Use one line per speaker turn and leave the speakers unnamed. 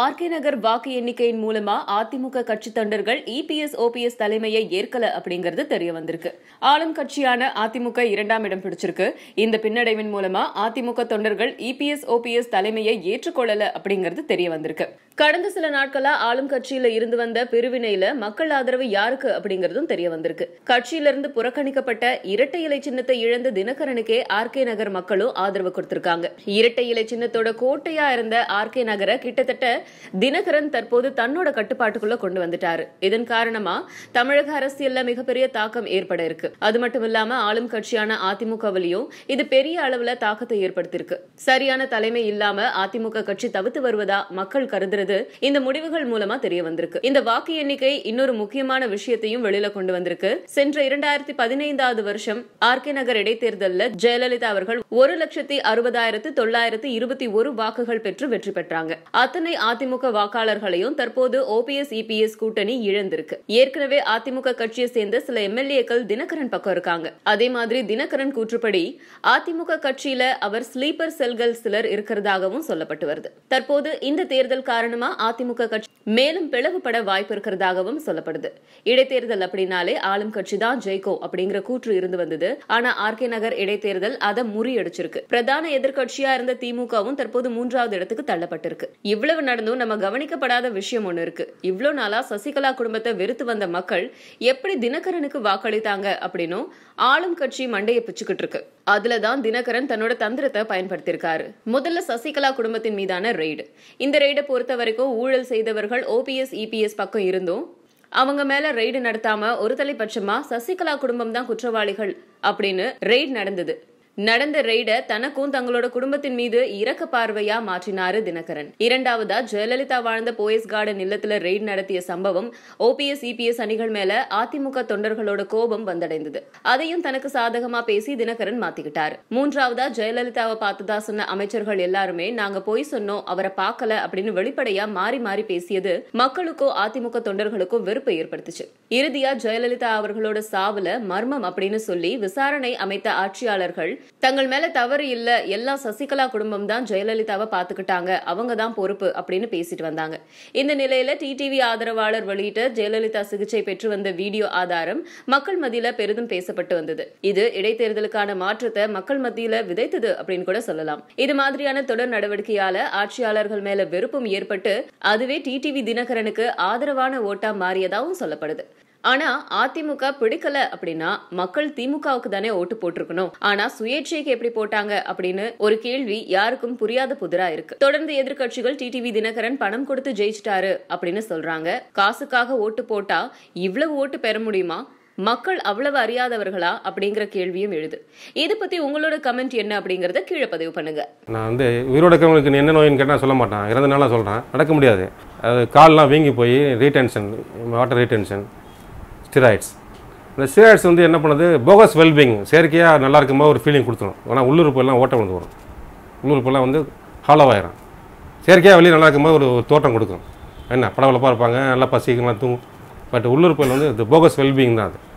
RK நகர் வாக்கு எண்ணிக்கையின் மூலமா அதிமுக கட்சி தொண்டர்கள் இபிஎஸ் ஓபிஎஸ் தலைமையை ஏற்கல அப்படிங்கிறது தெரிய வந்திருக்கு ஆளும் கட்சியான அதிமுக இரண்டாம் இடம் பிடிச்சிருக்கு இந்த பின்னடைவின் மூலமா அதிமுக தொண்டர்கள் இபிஎஸ் ஓபிஎஸ் தலைமையை ஏற்றுக்கொள்ளல அப்படிங்கிறது தெரிய வந்திருக்கு கடந்த சில நாட்களா ஆளும் கட்சியில இருந்து வந்த பிரிவினையில மக்கள் ஆதரவு யாருக்கு அப்படிங்கறதும் தெரிய வந்திருக்கு கட்சியிலிருந்து புறக்கணிக்கப்பட்ட இரட்டை இலை சின்னத்தை இழந்த தினகரனுக்கே ஆர் கே நகர் மக்களும் ஆதரவு கொடுத்திருக்காங்க இரட்டை இலை சின்னத்தோட கோட்டையா இருந்த ஆர் கே நகரை கிட்டத்தட்ட தினகரன் தற்போது தன்னோட கட்டுப்பாட்டுக்குள்ள கொண்டு வந்துட்டாரு இதன் காரணமா தமிழக அரசியல்ல மிகப்பெரிய தாக்கம் ஏற்பட இருக்கு அது மட்டும் இல்லாம ஆளும் கட்சியான அதிமுகவிலையும் இது பெரிய அளவுல தாக்கத்தை ஏற்படுத்திருக்கு சரியான தலைமை இல்லாம அதிமுக கட்சி தவித்து வருவதா மக்கள் கருதுறது இந்த முடிவுகள் மூலமா தெரிய வந்திருக்கு இந்த வாக்கு எண்ணிக்கை இன்னொரு முக்கியமான விஷயத்தையும் வெளியில கொண்டு வந்திருக்கு சென்ற இரண்டாயிரத்தி பதினைந்தாவது வருஷம் ஆர் கே நகர் இடைத்தேர்தலில் ஜெயலலிதா அவர்கள் ஒரு லட்சத்தி அறுபதாயிரத்து தொள்ளாயிரத்து இருபத்தி ஒரு வாக்குகள் பெற்று வெற்றி பெற்றாங்க அத்தனை அதிமுக வாக்காளர்களையும் தற்போது ஓபிஎஸ் இபிஎஸ் e கூட்டணி இழந்திருக்கு ஏற்கனவே அதிமுக கட்சியை சேர்ந்த சில எம்எல்ஏக்கள் தினகரன் பக்கம் இருக்காங்க அதே மாதிரி தினகரன் கூற்றுப்படி அதிமுக கட்சியில அவர் ஸ்லீப்பர் செல்கள் சிலர் இருக்கிறதாகவும் சொல்லப்பட்டு வருது தற்போது இந்த தேர்தல் காரணமா அதிமுக கட்சி மேலும் பிளவுபட வாய்ப்பு இருக்கிறதாகவும் சொல்லப்படுது இடைத்தேர்தல் அப்படின்னாலே ஆளும் கட்சி தான் ஜெய்கோ அப்படிங்கிற கூற்று இருந்து வந்தது ஆனா ஆர் கே நகர் இடைத்தேர்தல் அதை முறியடிச்சிருக்கு பிரதான எதிர்கட்சியா இருந்த திமுகவும் தற்போது மூன்றாவது இடத்துக்கு தள்ளப்பட்டிருக்கு இவ்வளவு நடந்தும் நம்ம கவனிக்கப்படாத விஷயம் ஒன்று இருக்கு இவ்வளோ நாளா சசிகலா குடும்பத்தை வெறுத்து வந்த மக்கள் எப்படி தினகரனுக்கு வாக்களித்தாங்க அப்படின்னும் ஆளும் கட்சி மண்டையை பிச்சுக்கிட்டு இருக்கு அதுல தான் தினகரன் தன்னோட தந்திரத்தை பயன்படுத்தியிருக்காரு முதல்ல சசிகலா குடும்பத்தின் மீதான ரெய்டு இந்த ரெய்டை பொறுத்த வரைக்கும் ஊழல் செய்தவர்கள் ஓபிஎஸ் இபிஎஸ் e பக்கம் இருந்தும் அவங்க மேல ரெய்டு நடத்தாம ஒரு தலைப்பட்சமா சசிகலா குடும்பம் தான் குற்றவாளிகள் அப்படின்னு ரெய்டு நடந்தது நடந்த ரெய்ட தனக்கும் தங்களோட குடும்பத்தின் மீது இறக்க பார்வையா மாற்றினாரு தினகரன் இரண்டாவதா ஜெயலலிதா வாழ்ந்த போயஸ் கார்டன் இல்லத்துல ரெய்ட் நடத்திய சம்பவம் ஓபிஎஸ் இபிஎஸ் e அணிகள் மேல அதிமுக தொண்டர்களோட கோபம் வந்தடைந்தது அதையும் தனக்கு சாதகமா பேசி தினகரன் மாத்திக்கிட்டாரு மூன்றாவதா ஜெயலலிதாவை பார்த்துதா சொன்ன அமைச்சர்கள் எல்லாருமே நாங்க போய் சொன்னோம் அவரை பார்க்கல அப்படின்னு வெளிப்படையா மாறி மாறி பேசியது மக்களுக்கோ அதிமுக தொண்டர்களுக்கோ வெறுப்பை ஏற்படுத்துச்சு இறுதியா ஜெயலலிதா அவர்களோட சாவுல மர்மம் அப்படின்னு சொல்லி விசாரணை அமைத்த ஆட்சியாளர்கள் தங்கள் மேல தவறு இல்ல எல்லாம் சசிகலா குடும்பம் தான் ஜெயலலிதாவை பாத்துக்கிட்டாங்க அவங்க தான் பொறுப்பு அப்படின்னு பேசிட்டு வந்தாங்க இந்த நிலையில டிடிவி ஆதரவாளர் வெளியிட்ட ஜெயலலிதா சிகிச்சை பெற்று வந்த வீடியோ ஆதாரம் மக்கள் மத்தியில பெரிதும் பேசப்பட்டு வந்தது இது இடைத்தேர்தலுக்கான மாற்றத்தை மக்கள் மத்தியில விதைத்தது அப்படின்னு கூட சொல்லலாம் இது மாதிரியான தொடர் நடவடிக்கையால ஆட்சியாளர்கள் மேல வெறுப்பும் ஏற்பட்டு அதுவே டிடிவி தினகரனுக்கு ஆதரவான ஓட்டா மாறியதாகவும் சொல்லப்படுது ஆனா அதிமுக பிடிக்கல அப்படின்னா மக்கள் திமுகவுக்கு தானே ஓட்டு போட்டிருக்கணும் ஆனா சுயேட்சைக்கு எப்படி போட்டாங்க அப்படின்னு ஒரு கேள்வி யாருக்கும் புரியாத புதிரா இருக்கு தொடர்ந்து எதிர்கட்சிகள் டிடிவி தினகரன் பணம் கொடுத்து ஜெயிச்சிட்டாரு அப்படின்னு சொல்றாங்க காசுக்காக ஓட்டு போட்டா இவ்வளவு ஓட்டு பெற முடியுமா மக்கள் அவ்வளவு அறியாதவர்களா அப்படிங்கிற கேள்வியும் எழுது இதை பத்தி உங்களோட கமெண்ட் என்ன அப்படிங்கறத கீழே பதிவு பண்ணுங்க
நான் வந்து உயிரோட இருக்கிறவங்களுக்கு என்ன நோயின்னு கேட்டால் சொல்ல மாட்டேன் இறந்தனால சொல்றேன் நடக்க முடியாது அது கால்லாம் வீங்கி போய் ரீடென்ஷன் வாட்டர் ரீடென்ஷன் ஸ்டிராய்ட்ஸ் இந்த ஸ்டிராய்ட்ஸ் வந்து என்ன பண்ணுது போகஸ் வெல்பிங் செயற்கையாக நல்லா இருக்கும்போது ஒரு ஃபீலிங் கொடுத்துரும் ஆனால் உள்ளூர் போயெல்லாம் ஓட்டம் வந்து வரும் உள்ளூர் போயெல்லாம் வந்து ஹாலோவாயிரும் செயற்கையாக வெளியே நல்லா இருக்கும்போது ஒரு தோட்டம் கொடுக்கும் என்ன படவளப்பாக இருப்பாங்க நல்லா பசிக்கலாம் தூங்கும் பட் உள்ளூர் போயில் வந்து இந்த போகஸ் வெல்பிங் தான் அது